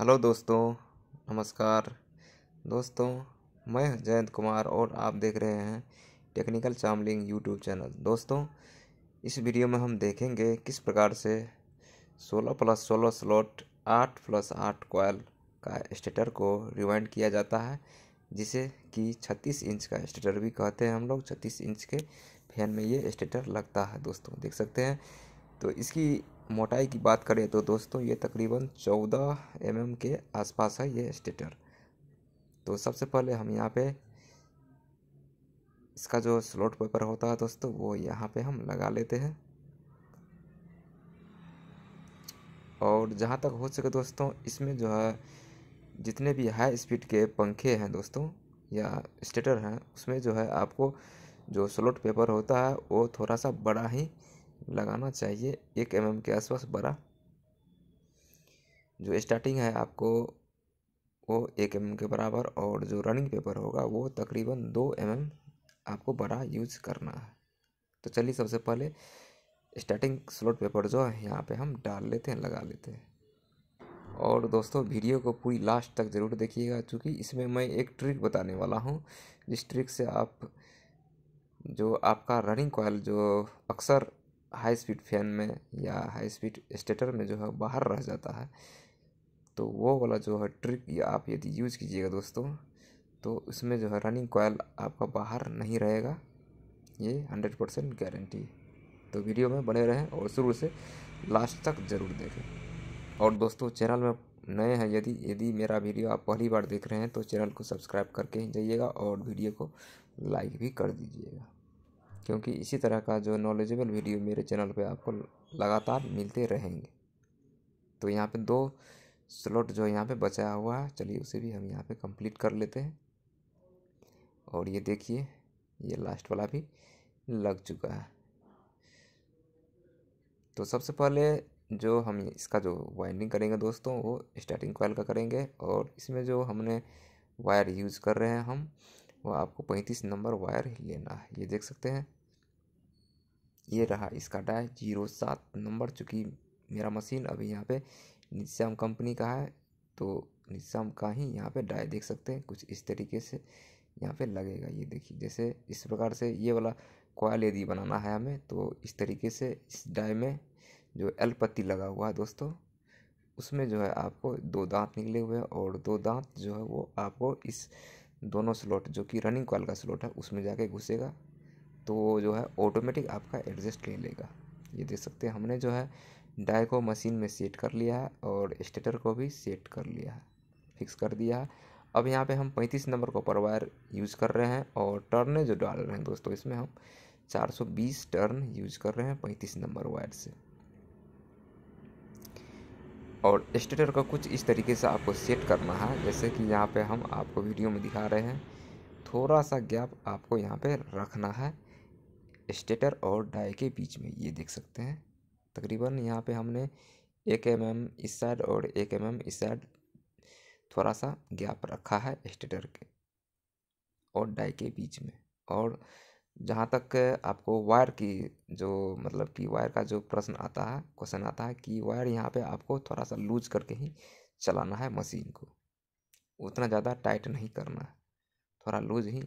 hello दोस्तों नमस्कार दोस्तों मैं जयंत कुमार और आप देख रहे हैं टेक्निकल चामलिंग यूट्यूब चैनल दोस्तों इस वीडियो में हम देखेंगे किस प्रकार से 16 प्लस सोलह स्लॉट 8 प्लस आठ कोयल का स्टेटर को रिवाइंड किया जाता है जिसे कि 36 इंच का स्टेटर भी कहते हैं हम लोग 36 इंच के फैन में ये स्टेटर लगता है दोस्तों देख सकते हैं तो इसकी मोटाई की बात करें तो दोस्तों ये तकरीबन 14 एम mm के आसपास है ये स्टेटर तो सबसे पहले हम यहाँ पे इसका जो स्लोट पेपर होता है दोस्तों वो यहाँ पे हम लगा लेते हैं और जहाँ तक हो सके दोस्तों इसमें जो है जितने भी हाई स्पीड के पंखे हैं दोस्तों या स्टेटर हैं उसमें जो है आपको जो स्लोट पेपर होता है वो थोड़ा सा बड़ा ही लगाना चाहिए एक एम के आसपास बड़ा जो स्टार्टिंग है आपको वो एक एम के बराबर और जो रनिंग पेपर होगा वो तकरीबन दो एम आपको बड़ा यूज करना है तो चलिए सबसे पहले स्टार्टिंग स्लॉट पेपर जो है यहाँ पे हम डाल लेते हैं लगा लेते हैं और दोस्तों वीडियो को पूरी लास्ट तक ज़रूर देखिएगा क्योंकि इसमें मैं एक ट्रिक बताने वाला हूँ जिस ट्रिक से आप जो आपका रनिंग कॉयल जो अक्सर हाई स्पीड फैन में या हाई स्पीड स्टेटर में जो है बाहर रह जाता है तो वो वाला जो है ट्रिक या आप यदि यूज़ कीजिएगा दोस्तों तो उसमें जो है रनिंग कॉयल आपका बाहर नहीं रहेगा ये हंड्रेड परसेंट गारंटी तो वीडियो में बने रहें और शुरू से लास्ट तक ज़रूर देखें और दोस्तों चैनल में नए हैं यदि यदि मेरा वीडियो आप पहली बार देख रहे हैं तो चैनल को सब्सक्राइब करके ही जाइएगा और वीडियो को लाइक भी कर दीजिएगा क्योंकि इसी तरह का जो नॉलेजेबल वीडियो मेरे चैनल पे आपको लगातार मिलते रहेंगे तो यहाँ पे दो स्लॉट जो यहाँ पे बचा हुआ है चलिए उसे भी हम यहाँ पे कंप्लीट कर लेते हैं और ये देखिए ये लास्ट वाला भी लग चुका है तो सबसे पहले जो हम इसका जो वाइंडिंग करेंगे दोस्तों वो स्टार्टिंग कॉल का करेंगे और इसमें जो हमने वायर यूज़ कर रहे हैं हम वो आपको पैंतीस नंबर वायर लेना है ये देख सकते हैं ये रहा इसका डाय जीरो सात नंबर चूँकि मेरा मशीन अभी यहाँ पे निश्याम कंपनी का है तो निश्याम का ही यहाँ पे डाय देख सकते हैं कुछ इस तरीके से यहाँ पे लगेगा ये देखिए जैसे इस प्रकार से ये वाला कॉयल यदि बनाना है हमें तो इस तरीके से इस डाय में जो एल पत्ती लगा हुआ है दोस्तों उसमें जो है आपको दो दांत निकले हुए हैं और दो दांत जो है वो आपको इस दोनों स्लॉट जो कि रनिंग कॉल का स्लॉट है उसमें जाके घुसेगा तो वो जो है ऑटोमेटिक आपका एडजस्ट ले लेगा ये देख सकते हैं हमने जो है डाय को मशीन में सेट कर लिया है और स्टेटर को भी सेट कर लिया है फिक्स कर दिया है अब यहाँ पे हम 35 नंबर को पर वायर यूज़ कर रहे हैं और टर्न जो डाल रहे हैं दोस्तों इसमें हम 420 टर्न यूज़ कर रहे हैं 35 नंबर वायर से और स्टेटर का कुछ इस तरीके से आपको सेट करना है जैसे कि यहाँ पे हम आपको वीडियो में दिखा रहे हैं थोड़ा सा गैप आपको यहाँ पे रखना है स्टेटर और डाई के बीच में ये देख सकते हैं तकरीबन यहाँ पे हमने एक एम एम इस साइड और एक एम एम इस साइड थोड़ा सा गैप रखा है स्टेटर के और डाई के बीच में और जहाँ तक आपको वायर की जो मतलब कि वायर का जो प्रश्न आता है क्वेश्चन आता है कि वायर यहाँ पे आपको थोड़ा सा लूज करके ही चलाना है मशीन को उतना ज़्यादा टाइट नहीं करना है थोड़ा लूज ही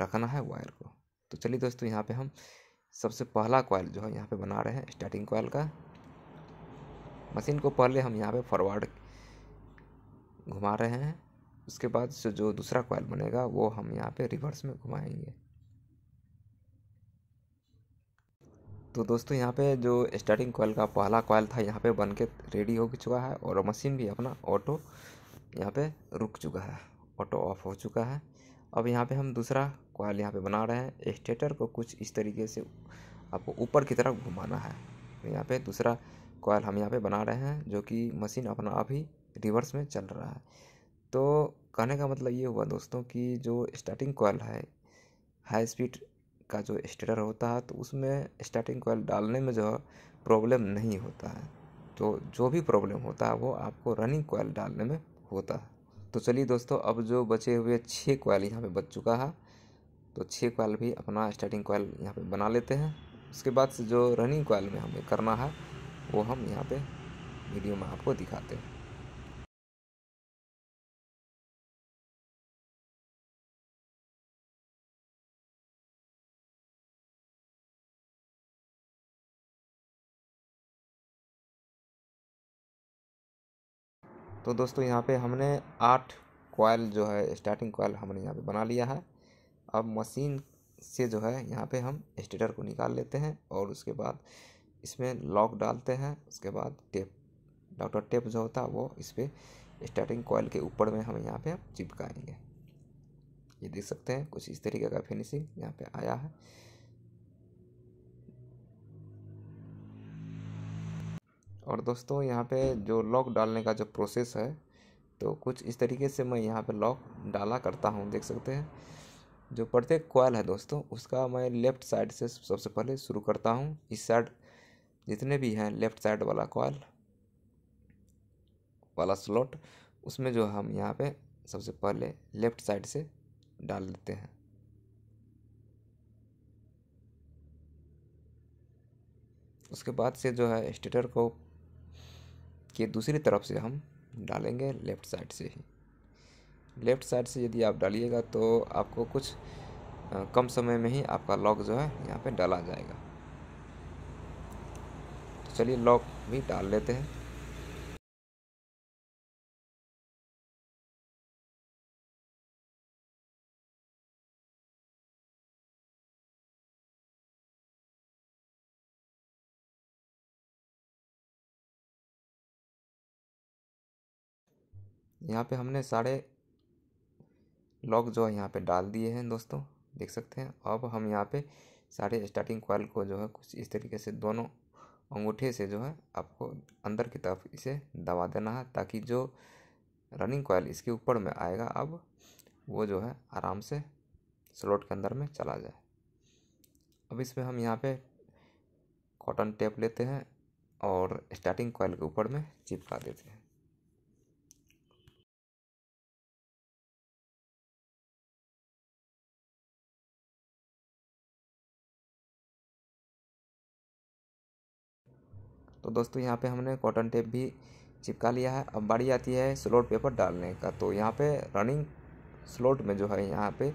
रखना है वायर को तो चलिए दोस्तों यहाँ पे हम सबसे पहला कॉयल जो है यहाँ पे बना रहे हैं स्टार्टिंग कॉयल का मशीन को पहले हम यहाँ पे फॉरवर्ड घुमा रहे हैं उसके बाद से जो दूसरा कॉयल बनेगा वो हम यहाँ पे रिवर्स में घुमाएंगे तो दोस्तों यहाँ पे जो स्टार्टिंग कॉयल का पहला कॉयल था यहाँ पे बन के रेडी हो चुका है और मशीन भी अपना ऑटो यहाँ पे रुक चुका है ऑटो ऑफ हो चुका है अब यहाँ पे हम दूसरा कॉयल यहाँ पे बना रहे हैं स्टेटर को कुछ इस तरीके से आपको ऊपर की तरफ घुमाना है तो यहाँ पे दूसरा कॉयल हम यहाँ पे बना रहे हैं जो कि मशीन अपना आप ही रिवर्स में चल रहा है तो कहने का मतलब ये हुआ दोस्तों कि जो स्टार्टिंग कॉयल है हाई स्पीड का जो स्टेटर होता है तो उसमें स्टार्टिंग कॉयल डालने में जो है प्रॉब्लम नहीं होता है तो जो भी प्रॉब्लम होता है वो आपको रनिंग कॉयल डालने में होता है तो चलिए दोस्तों अब जो बचे हुए छः कोयल यहाँ पे बच चुका है तो छः कोयल भी अपना स्टार्टिंग कॉयल यहाँ पे बना लेते हैं उसके बाद से जो रनिंग कोयल में हमें करना है वो हम यहाँ पे वीडियो में आपको दिखाते हैं तो दोस्तों यहाँ पे हमने आठ कॉयल जो है स्टार्टिंग कॉयल हमने यहाँ पे बना लिया है अब मशीन से जो है यहाँ पे हम स्टेटर को निकाल लेते हैं और उसके बाद इसमें लॉक डालते हैं उसके बाद टेप डॉक्टर टेप जो होता है वो इस पर स्टार्टिंग कॉयल के ऊपर में हम यहाँ पर चिपकाएंगे ये देख सकते हैं कुछ इस तरीके का फिनिशिंग यहाँ पर आया है और दोस्तों यहाँ पे जो लॉक डालने का जो प्रोसेस है तो कुछ इस तरीके से मैं यहाँ पे लॉक डाला करता हूँ देख सकते हैं जो प्रत्येक कॉयल है दोस्तों उसका मैं लेफ़्ट साइड से सबसे पहले शुरू करता हूँ इस साइड जितने भी हैं लेफ़्ट साइड वाला कॉयल वाला स्लॉट उसमें जो हम यहाँ पे सबसे पहले लेफ़्ट साइड से डाल देते हैं उसके बाद से जो है स्टेटर को कि दूसरी तरफ से हम डालेंगे लेफ़्ट साइड से ही लेफ़्ट साइड से यदि आप डालिएगा तो आपको कुछ कम समय में ही आपका लॉक जो है यहाँ पे डाला जाएगा तो चलिए लॉक भी डाल लेते हैं यहाँ पे हमने सारे लॉक जो है यहाँ पे डाल दिए हैं दोस्तों देख सकते हैं अब हम यहाँ पे सारे स्टार्टिंग कॉयल को जो है कुछ इस तरीके से दोनों अंगूठे से जो है आपको अंदर की तरफ इसे दबा देना है ताकि जो रनिंग कॉयल इसके ऊपर में आएगा अब वो जो है आराम से स्लोट के अंदर में चला जाए अब इसमें हम यहाँ पे कॉटन टेप लेते हैं और स्टार्टिंग कॉयल के ऊपर में चिपका देते हैं तो दोस्तों यहाँ पे हमने कॉटन टेप भी चिपका लिया है अब बारी आती है स्लोट पेपर डालने का तो यहाँ पे रनिंग स्लोट में जो है यहाँ पे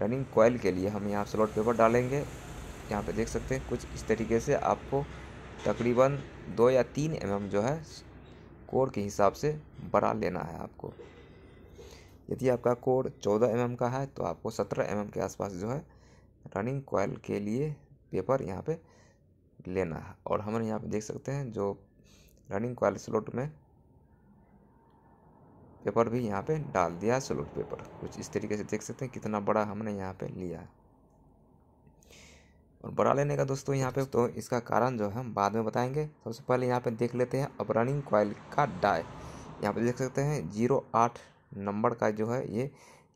रनिंग कॉयल के लिए हम यहाँ स्लोट पेपर डालेंगे यहाँ पे देख सकते हैं कुछ इस तरीके से आपको तकरीबन दो या तीन एम mm जो है कोड के हिसाब से बड़ा लेना है आपको यदि आपका कोड चौदह एम mm का है तो आपको सत्रह एम mm के आसपास जो है रनिंग कोयल के लिए पेपर यहाँ पे लेना है और हम यहाँ पे देख सकते हैं जो रनिंग कॉल स्लोट में पेपर भी यहाँ पे डाल दिया स्लोट पेपर कुछ इस तरीके से देख सकते हैं कितना बड़ा हमने यहाँ पे लिया है और बड़ा लेने का दोस्तों यहाँ पे तो इसका कारण जो है हम बाद में बताएंगे सबसे पहले यहाँ पे देख लेते हैं अब रनिंग क्वाइल का डाय यहाँ पे देख सकते हैं जीरो आठ नंबर का जो है ये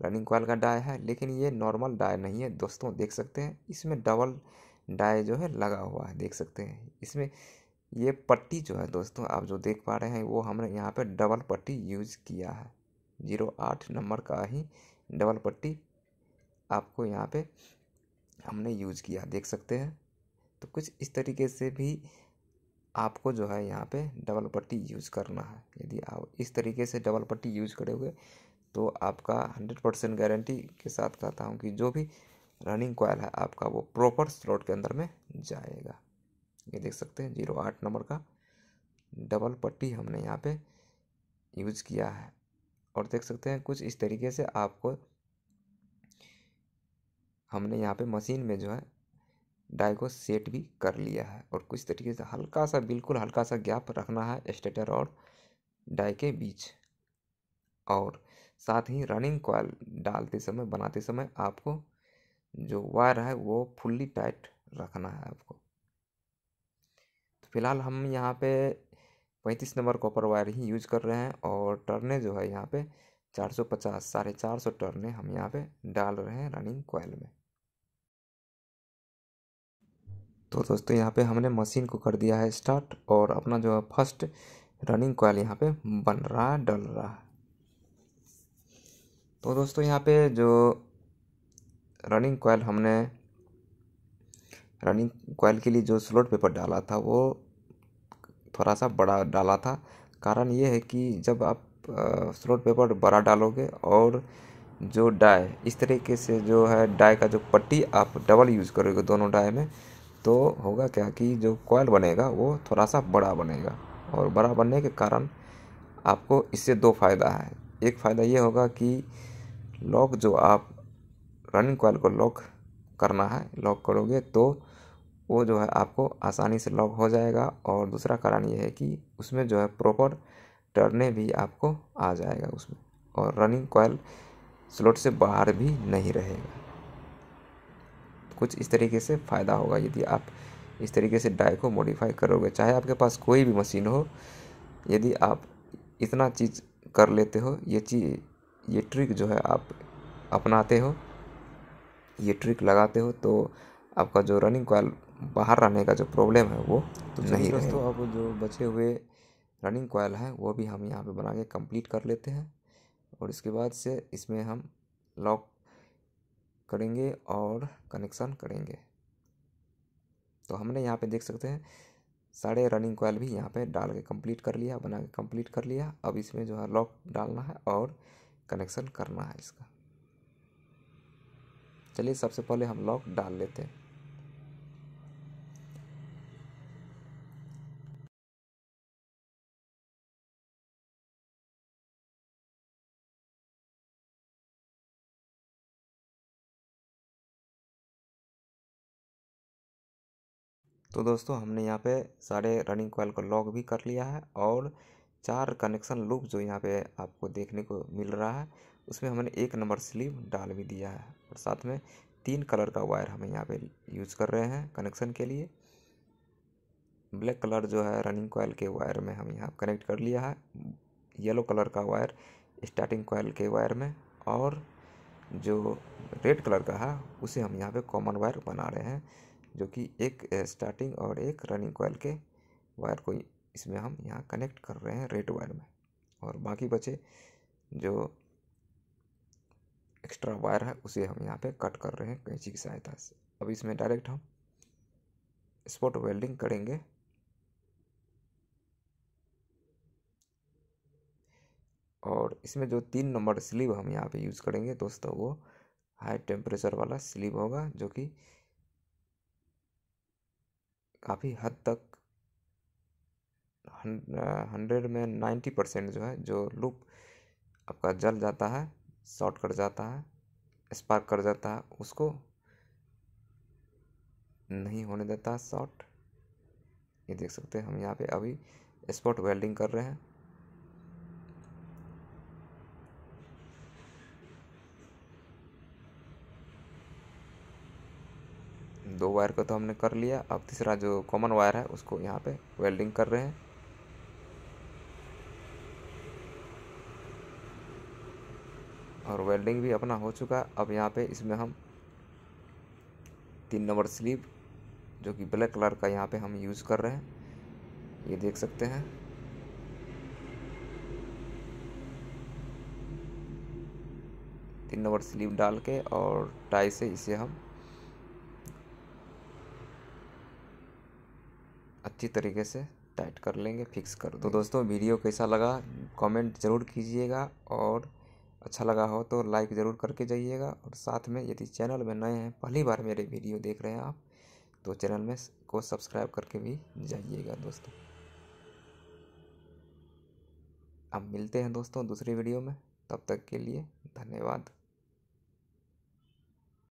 रनिंग कॉयल का डाय है लेकिन ये नॉर्मल डाय नहीं है दोस्तों देख सकते हैं इसमें डबल डाई जो है लगा हुआ है देख सकते हैं इसमें ये पट्टी जो है दोस्तों आप जो देख पा रहे हैं वो हमने यहाँ पे डबल पट्टी यूज किया है जीरो आठ नंबर का ही डबल पट्टी आपको यहाँ पे हमने यूज किया देख सकते हैं तो कुछ इस तरीके से भी आपको जो है यहाँ पे डबल पट्टी यूज करना है यदि आप इस तरीके से डबल पट्टी यूज करोगे तो आपका हंड्रेड परसेंट गारंटी के साथ कहता हूँ कि जो भी रनिंग कॉयल है आपका वो प्रॉपर स्लॉट के अंदर में जाएगा ये देख सकते हैं जीरो आठ नंबर का डबल पट्टी हमने यहाँ पे यूज़ किया है और देख सकते हैं कुछ इस तरीके से आपको हमने यहाँ पे मशीन में जो है डाई को सेट भी कर लिया है और कुछ तरीके से हल्का सा बिल्कुल हल्का सा गैप रखना है स्टेटर और डाई के बीच और साथ ही रनिंग कॉयल डालते समय बनाते समय आपको जो वायर है वो फुल्ली टाइट रखना है आपको तो फिलहाल हम यहाँ पे पैंतीस नंबर कॉपर वायर ही यूज कर रहे हैं और टर्ने जो है यहाँ पे चार सौ पचास साढ़े चार सौ टर्ने हम यहाँ पे डाल रहे हैं रनिंग कोयल में तो दोस्तों यहाँ पे हमने मशीन को कर दिया है स्टार्ट और अपना जो है फर्स्ट रनिंग कोयल यहाँ पे बन रहा डल रहा तो दोस्तों यहाँ पे जो रनिंग कोयल हमने रनिंग कोयल के लिए जो स्लोट पेपर डाला था वो थोड़ा सा बड़ा डाला था कारण ये है कि जब आप स्लोट पेपर बड़ा डालोगे और जो डाई इस तरीके से जो है डाई का जो पट्टी आप डबल यूज़ करोगे दोनों डाई में तो होगा क्या कि जो कोयल बनेगा वो थोड़ा सा बड़ा बनेगा और बड़ा बनने के कारण आपको इससे दो फ़ायदा है एक फ़ायदा ये होगा कि लॉक जो आप रनिंग कॉल को लॉक करना है लॉक करोगे तो वो जो है आपको आसानी से लॉक हो जाएगा और दूसरा कारण ये है कि उसमें जो है प्रॉपर टर्ने भी आपको आ जाएगा उसमें और रनिंग कॉल स्लोट से बाहर भी नहीं रहेगा कुछ इस तरीके से फ़ायदा होगा यदि आप इस तरीके से डाई को मॉडिफाई करोगे चाहे आपके पास कोई भी मशीन हो यदि आप इतना चीज़ कर लेते हो ये चीज ये ट्रिक जो है आप अपनाते हो ये ट्रिक लगाते हो तो आपका जो रनिंग कॉल बाहर रहने का जो प्रॉब्लम है वो तो नहीं दोस्तों अब जो बचे हुए रनिंग कॉयल है वो भी हम यहाँ पे बना के कंप्लीट कर लेते हैं और इसके बाद से इसमें हम लॉक करेंगे और कनेक्शन करेंगे तो हमने यहाँ पे देख सकते हैं सारे रनिंग कॉयल भी यहाँ पे डाल के कंप्लीट कर लिया बना के कंप्लीट कर लिया अब इसमें जो है लॉक डालना है और कनेक्शन करना है इसका चलिए सबसे पहले हम लॉक डाल लेते हैं तो दोस्तों हमने यहाँ पे सारे रनिंग कॉल को लॉक भी कर लिया है और चार कनेक्शन लूप जो यहाँ पे आपको देखने को मिल रहा है उसमें हमने एक नंबर स्लीव डाल भी दिया है और साथ में तीन कलर का वायर हम यहाँ पे यूज़ कर रहे हैं कनेक्शन के लिए ब्लैक कलर जो है रनिंग कोयल के वायर में हम यहाँ कनेक्ट कर लिया है येलो कलर का वायर स्टार्टिंग कोयल के वायर में और जो रेड कलर का है उसे हम यहाँ पे कॉमन वायर बना रहे हैं जो कि एक स्टार्टिंग और एक रनिंग कोयल के वायर को इसमें हम यहाँ कनेक्ट कर रहे हैं रेड वायर में और बाकी बचे जो एक्स्ट्रा वायर है उसे हम यहाँ पे कट कर रहे हैं कैंची की सहायता से अब इसमें डायरेक्ट हम स्पॉट वेल्डिंग करेंगे और इसमें जो तीन नंबर स्लीव हम यहाँ पे यूज़ करेंगे दोस्तों वो हाई टेम्परेचर वाला स्लीव होगा जो कि काफ़ी हद तक हंड्रेड में नाइन्टी परसेंट जो है जो लूप आपका जल जाता है शॉर्ट कर जाता है स्पार्क कर जाता है उसको नहीं होने देता शॉर्ट ये देख सकते हैं हम यहाँ पे अभी स्पॉट वेल्डिंग कर रहे हैं दो वायर को तो हमने कर लिया अब तीसरा जो कॉमन वायर है उसको यहाँ पे वेल्डिंग कर रहे हैं और वेल्डिंग भी अपना हो चुका अब यहाँ पे इसमें हम तीन नंबर स्लीव जो कि ब्लैक कलर का यहाँ पे हम यूज़ कर रहे हैं ये देख सकते हैं तीन नंबर स्लीव डाल के और टाई से इसे हम अच्छी तरीके से टाइट कर लेंगे फिक्स कर तो दोस्तों वीडियो कैसा लगा कमेंट ज़रूर कीजिएगा और अच्छा लगा हो तो लाइक ज़रूर करके जाइएगा और साथ में यदि चैनल में नए हैं पहली बार मेरे वीडियो देख रहे हैं आप तो चैनल में को सब्सक्राइब करके भी जाइएगा दोस्तों अब मिलते हैं दोस्तों दूसरी वीडियो में तब तक के लिए धन्यवाद